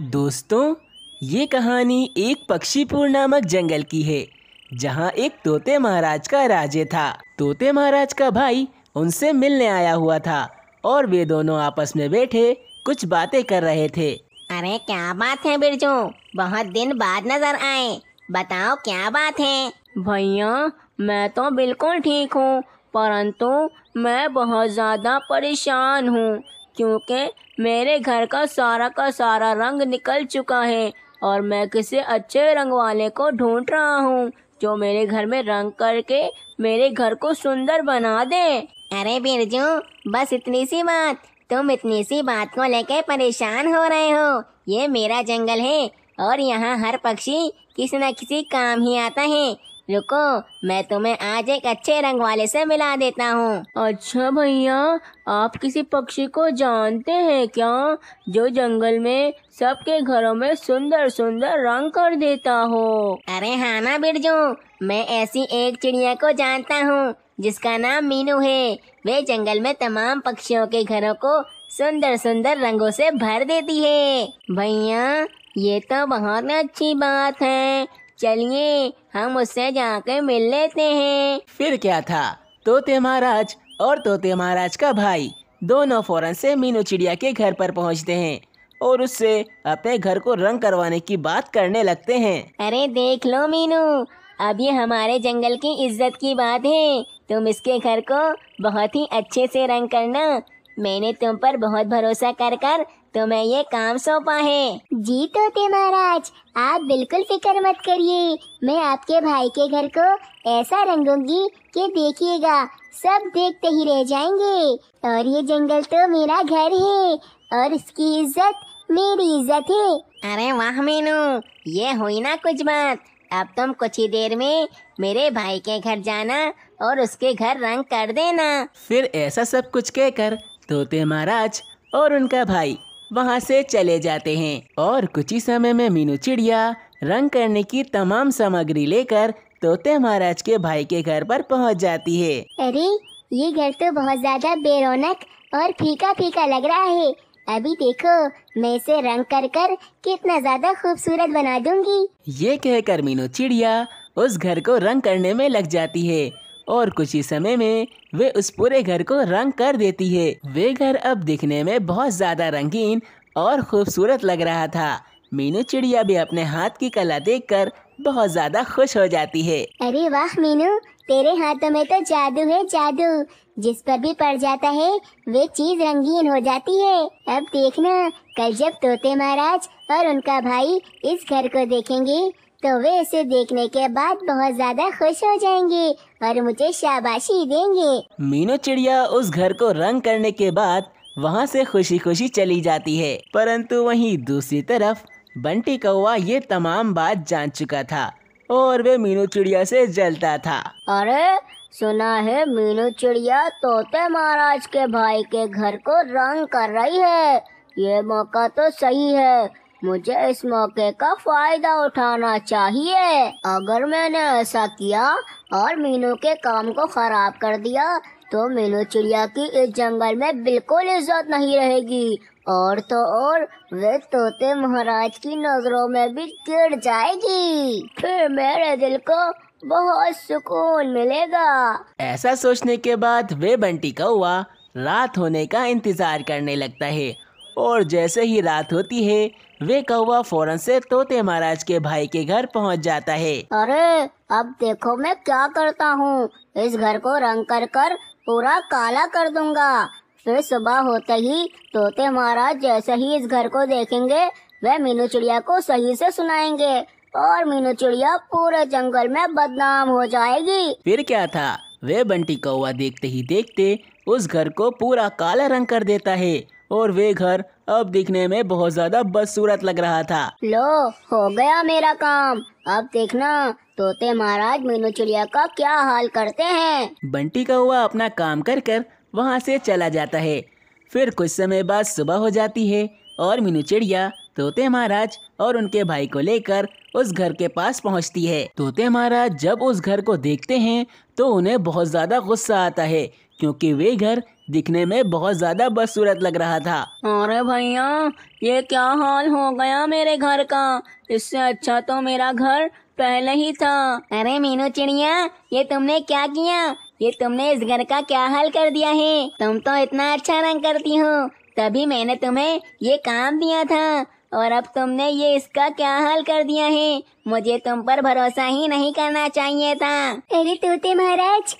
दोस्तों ये कहानी एक पक्षीपुर नामक जंगल की है जहाँ एक तोते महाराज का राजे था तोते महाराज का भाई उनसे मिलने आया हुआ था और वे दोनों आपस में बैठे कुछ बातें कर रहे थे अरे क्या बात है बिरजू बहुत दिन बाद नजर आए बताओ क्या बात है भैया मैं तो बिल्कुल ठीक हूँ परंतु मैं बहुत ज़्यादा परेशान हूँ क्योंकि मेरे घर का सारा का सारा रंग निकल चुका है और मैं किसी अच्छे रंग वाले को ढूंढ रहा हूँ जो मेरे घर में रंग करके मेरे घर को सुंदर बना दे अरे बिरजू बस इतनी सी बात तुम इतनी सी बात को लेके परेशान हो रहे हो ये मेरा जंगल है और यहाँ हर पक्षी किसी न किसी काम ही आता है रुको मैं तुम्हें आज एक अच्छे रंग वाले से मिला देता हूँ अच्छा भैया आप किसी पक्षी को जानते हैं क्या जो जंगल में सबके घरों में सुंदर सुंदर रंग कर देता हो अरे हाँ ना बिरजू मैं ऐसी एक चिड़िया को जानता हूँ जिसका नाम मीनू है वे जंगल में तमाम पक्षियों के घरों को सुंदर सुंदर रंगों से भर देती है भैया ये तो बहुत अच्छी बात है चलिए हम उससे जाकर मिल लेते हैं फिर क्या था तोते महाराज और तोते महाराज का भाई दोनों फौरन से मीनू चिड़िया के घर पर पहुंचते हैं और उससे अपने घर को रंग करवाने की बात करने लगते हैं अरे देख लो मीनू अब ये हमारे जंगल की इज्जत की बात है तुम इसके घर को बहुत ही अच्छे से रंग करना मैंने तुम पर बहुत भरोसा कर कर तुम्हें तो ये काम सौंपा है जी तोते महाराज आप बिल्कुल फिक्र मत करिए मैं आपके भाई के घर को ऐसा रंगूंगी कि देखिएगा सब देखते ही रह जाएंगे और ये जंगल तो मेरा घर है और इसकी इज्जत मेरी इज्जत है अरे वाह मीनू ये हुई ना कुछ बात अब तुम कुछ ही देर में मेरे भाई के घर जाना और उसके घर रंग कर देना फिर ऐसा सब कुछ कहकर तोते महाराज और उनका भाई वहाँ से चले जाते हैं और कुछ ही समय में मीनू चिड़िया रंग करने की तमाम सामग्री लेकर तोते महाराज के भाई के घर पर पहुँच जाती है अरे ये घर तो बहुत ज्यादा बेरोनक और फीका फीका लग रहा है अभी देखो मैं इसे रंग कर कर कितना ज्यादा खूबसूरत बना दूंगी ये कहकर मीनू चिड़िया उस घर को रंग करने में लग जाती है और कुछ ही समय में वे उस पूरे घर को रंग कर देती है वे घर अब दिखने में बहुत ज्यादा रंगीन और खूबसूरत लग रहा था मीनू चिड़िया भी अपने हाथ की कला देखकर बहुत ज्यादा खुश हो जाती है अरे वाह मीनू तेरे हाथों में तो जादू है जादू जिस पर भी पड़ जाता है वे चीज रंगीन हो जाती है अब देखना कल जब तोते महाराज और उनका भाई इस घर को देखेंगे तो वे इसे देखने के बाद बहुत ज्यादा खुश हो जाएंगे और मुझे शाबाशी देंगे मीनू चिड़िया उस घर को रंग करने के बाद वहाँ से खुशी खुशी चली जाती है परंतु वहीं दूसरी तरफ बंटी कौवा ये तमाम बात जान चुका था और वे मीनू चिड़िया से जलता था अरे सुना है मीनू चिड़िया तोते महाराज के भाई के घर को रंग कर रही है ये मौका तो सही है मुझे इस मौके का फायदा उठाना चाहिए अगर मैंने ऐसा किया और मीनू के काम को खराब कर दिया तो मीनू चिड़िया की इस जंगल में बिल्कुल इज्जत नहीं रहेगी और तो और वे तोते महाराज की नजरों में भी गिर जाएगी फिर मेरे दिल को बहुत सुकून मिलेगा ऐसा सोचने के बाद वे बंटी कौआ रात होने का इंतजार करने लगता है और जैसे ही रात होती है वे कौवा फौरन से तोते महाराज के भाई के घर पहुंच जाता है अरे अब देखो मैं क्या करता हूँ इस घर को रंग कर कर पूरा काला कर दूंगा फिर सुबह होते ही तोते महाराज जैसे ही इस घर को देखेंगे वह मीनू चिड़िया को सही से सुनाएंगे और मीनू चिड़िया पूरे जंगल में बदनाम हो जाएगी फिर क्या था वे बंटी कौवा देखते ही देखते उस घर को पूरा काला रंग कर देता है और वे घर अब दिखने में बहुत ज्यादा बदसूरत लग रहा था लो हो गया मेरा काम अब देखना तोते महाराज मीनू चिड़िया का क्या हाल करते हैं बंटी का हुआ अपना काम कर कर वहाँ से चला जाता है फिर कुछ समय बाद सुबह हो जाती है और मीनू चिड़िया तोते महाराज और उनके भाई को लेकर उस घर के पास पहुंचती है तोते महाराज जब उस घर को देखते हैं तो उन्हें बहुत ज्यादा गुस्सा आता है क्योंकि वे घर दिखने में बहुत ज्यादा बदसूरत लग रहा था अरे भैया ये क्या हाल हो गया मेरे घर का इससे अच्छा तो मेरा घर पहले ही था अरे मीनू चिड़िया ये तुमने क्या किया ये तुमने इस घर का क्या हाल कर दिया है तुम तो इतना अच्छा रंग करती हो तभी मैंने तुम्हें ये काम दिया था और अब तुमने ये इसका क्या हाल कर दिया है मुझे तुम पर भरोसा ही नहीं करना चाहिए था अरे तोते महाराज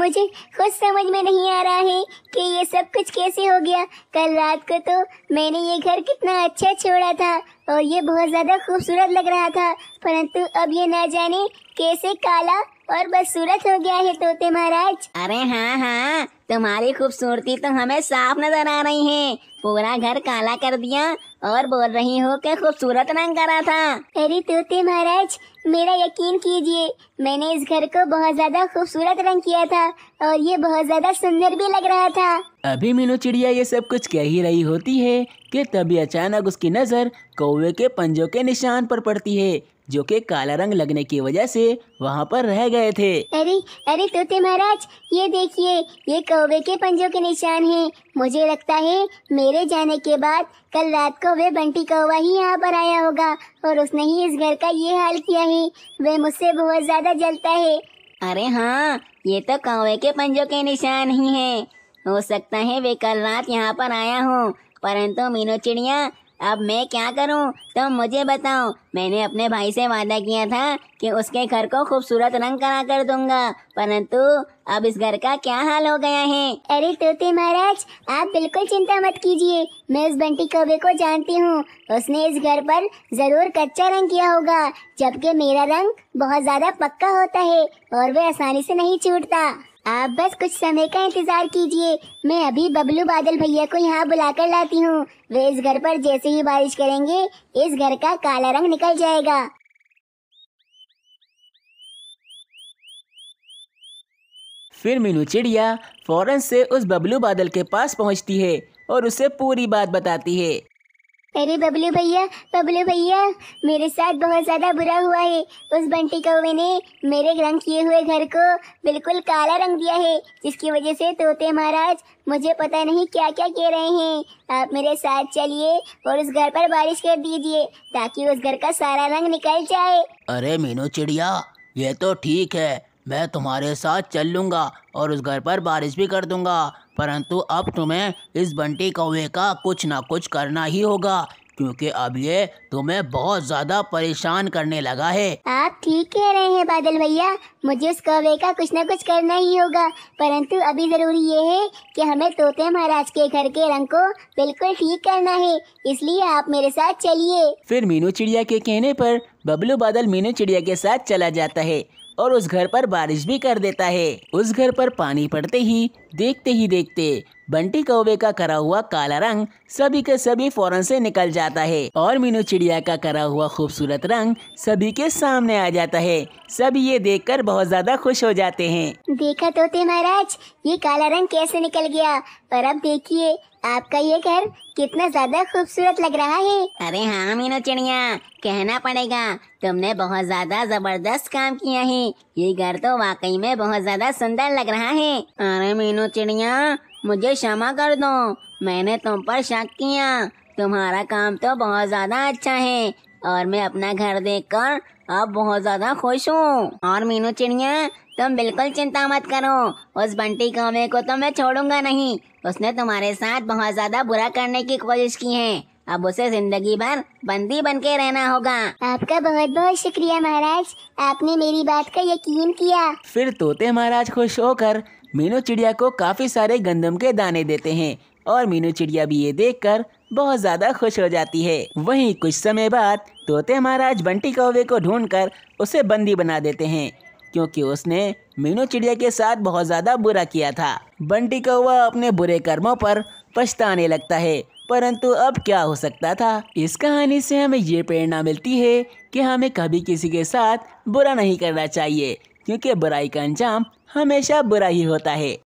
मुझे खुद समझ में नहीं आ रहा है कि ये सब कुछ कैसे हो गया कल रात को तो मैंने ये घर कितना अच्छा छोड़ा था और ये बहुत ज्यादा खूबसूरत लग रहा था परंतु अब ये न जाने कैसे काला और बदसूरत हो गया है तोते महाराज अरे हाँ हाँ तुम्हारी खूबसूरती तो हमें साफ नजर आ रही है पूरा घर काला कर दिया और बोल रही हो कि खूबसूरत रंग करा था अरे तोते महाराज मेरा यकीन कीजिए मैंने इस घर को बहुत ज्यादा खूबसूरत रंग किया था और ये बहुत ज्यादा सुंदर भी लग रहा था अभी मीनू चिड़िया ये सब कुछ कह ही रही होती है कि तभी अचानक उसकी नजर कौवे के पंजों के निशान पर पड़ती है जो कि काला रंग लगने की वजह से वहाँ पर रह गए थे अरे अरे तोते महाराज ये देखिए ये कौवे के पंजों के निशान हैं। मुझे लगता है मेरे जाने के बाद कल रात को वे बंटी कौवा ही यहाँ पर आया होगा और उसने ही इस घर का ये हाल किया है वे मुझसे बहुत ज्यादा जलता है अरे हाँ ये तो कौवे के पंजों के निशान ही हैं। हो सकता है वे कल रात यहाँ पर आया हो परंतु मीनू चिड़िया अब मैं क्या करूं? तुम मुझे बताओ मैंने अपने भाई से वादा किया था कि उसके घर को खूबसूरत रंग करा कर दूंगा परंतु अब इस घर का क्या हाल हो गया है अरे तोते महाराज आप बिल्कुल चिंता मत कीजिए मैं उस बंटी कौवे को जानती हूँ उसने इस घर पर जरूर कच्चा रंग किया होगा जबकि मेरा रंग बहुत ज्यादा पक्का होता है और वे आसानी से नहीं छूटता आप बस कुछ समय का इंतजार कीजिए मैं अभी बबलू बादल भैया को यहाँ बुलाकर लाती हूँ वे इस घर पर जैसे ही बारिश करेंगे इस घर का काला रंग निकल जाएगा फिर मीनू चिड़िया फौरन से उस बबलू बादल के पास पहुँचती है और उसे पूरी बात बताती है अरे बबलू भैया बबलू भैया मेरे साथ बहुत ज़्यादा बुरा हुआ है उस बंटी कौवे ने मेरे रंग किए हुए घर को बिल्कुल काला रंग दिया है जिसकी वजह से तोते महाराज मुझे पता नहीं क्या क्या कह रहे हैं आप मेरे साथ चलिए और उस घर पर बारिश कर दीजिए ताकि उस घर का सारा रंग निकल जाए अरे मीनू चिड़िया ये तो ठीक है मैं तुम्हारे साथ चल लूँगा और उस घर पर बारिश भी कर दूँगा परंतु अब तुम्हें इस बंटी कौवे का कुछ ना कुछ करना ही होगा क्योंकि अब ये तुम्हें बहुत ज्यादा परेशान करने लगा है आप ठीक कह रहे हैं बादल भैया मुझे उस कौवे का कुछ ना कुछ करना ही होगा परंतु अभी जरूरी ये है कि हमें तोते महाराज के घर के रंग को बिल्कुल ठीक करना है इसलिए आप मेरे साथ चलिए फिर मीनू चिड़िया के कहने पर बबलू बादल मीनू चिड़िया के साथ चला जाता है और उस घर पर बारिश भी कर देता है उस घर पर पानी पड़ते ही देखते ही देखते बंटी कौवे का करा हुआ काला रंग सभी के सभी फौरन से निकल जाता है और मीनू चिड़िया का करा हुआ खूबसूरत रंग सभी के सामने आ जाता है सभी ये देखकर बहुत ज्यादा खुश हो जाते हैं देखा तो थे महाराज ये काला रंग कैसे निकल गया पर अब देखिए आपका ये घर कितना ज्यादा खूबसूरत लग रहा है अरे हाँ मीनू चिड़िया कहना पड़ेगा तुमने बहुत ज्यादा जबरदस्त काम किया है ये घर तो वाकई में बहुत ज्यादा सुंदर लग रहा है अरे मीनू चिड़िया मुझे क्षमा कर दो मैंने तुम पर शक किया तुम्हारा काम तो बहुत ज़्यादा अच्छा है और मैं अपना घर देखकर अब बहुत ज़्यादा खुश हूँ और मीनू चिड़िया तुम बिल्कुल चिंता मत करो उस बंटी कौमे को तो मैं छोड़ूंगा नहीं उसने तुम्हारे साथ बहुत ज़्यादा बुरा करने की कोशिश की है अब उसे जिंदगी भर बंदी बन के रहना होगा आपका बहुत बहुत शुक्रिया महाराज आपने मेरी बात का यकीन किया फिर तोते महाराज खुश होकर मीनू चिड़िया को काफी सारे गंदम के दाने देते हैं और मीनू चिड़िया भी ये देखकर बहुत ज्यादा खुश हो जाती है वहीं कुछ समय बाद तोते महाराज बंटी कौवे को ढूंढकर उसे बंदी बना देते हैं क्योंकि उसने मीनू चिड़िया के साथ बहुत ज़्यादा बुरा किया था बंटी कौवा अपने बुरे कर्मों पर पछताने लगता है परंतु अब क्या हो सकता था इस कहानी से हमें ये प्रेरणा मिलती है कि हमें कभी किसी के साथ बुरा नहीं करना चाहिए क्योंकि बुराई का अंजाम हमेशा बुरा ही होता है